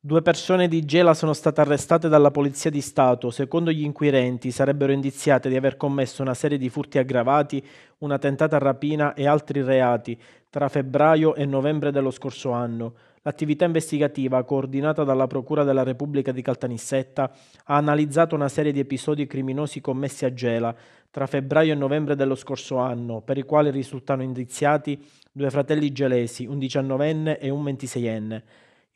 Due persone di Gela sono state arrestate dalla Polizia di Stato. Secondo gli inquirenti sarebbero indiziate di aver commesso una serie di furti aggravati, una tentata rapina e altri reati tra febbraio e novembre dello scorso anno. L'attività investigativa, coordinata dalla Procura della Repubblica di Caltanissetta, ha analizzato una serie di episodi criminosi commessi a Gela tra febbraio e novembre dello scorso anno, per i quali risultano indiziati due fratelli gelesi, un diciannovenne e un ventiseienne.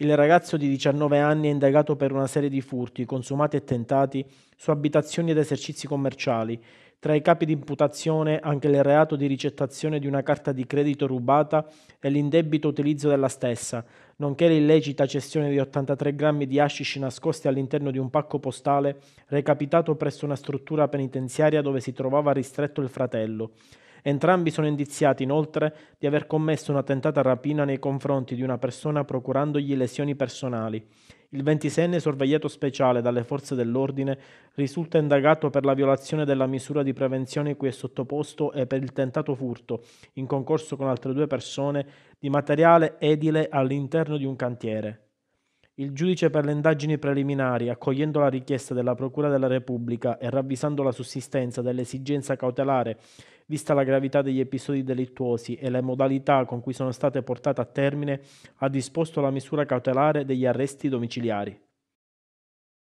Il ragazzo di 19 anni è indagato per una serie di furti, consumati e tentati, su abitazioni ed esercizi commerciali. Tra i capi di imputazione anche il reato di ricettazione di una carta di credito rubata e l'indebito utilizzo della stessa, nonché l'illecita cessione di 83 grammi di hashish nascosti all'interno di un pacco postale recapitato presso una struttura penitenziaria dove si trovava ristretto il fratello. Entrambi sono indiziati inoltre di aver commesso una tentata rapina nei confronti di una persona procurandogli lesioni personali. Il 26enne sorvegliato speciale dalle forze dell'ordine risulta indagato per la violazione della misura di prevenzione cui è sottoposto e per il tentato furto, in concorso con altre due persone, di materiale edile all'interno di un cantiere. Il giudice per le indagini preliminari, accogliendo la richiesta della Procura della Repubblica e ravvisando la sussistenza dell'esigenza cautelare vista la gravità degli episodi delittuosi e le modalità con cui sono state portate a termine, ha disposto la misura cautelare degli arresti domiciliari.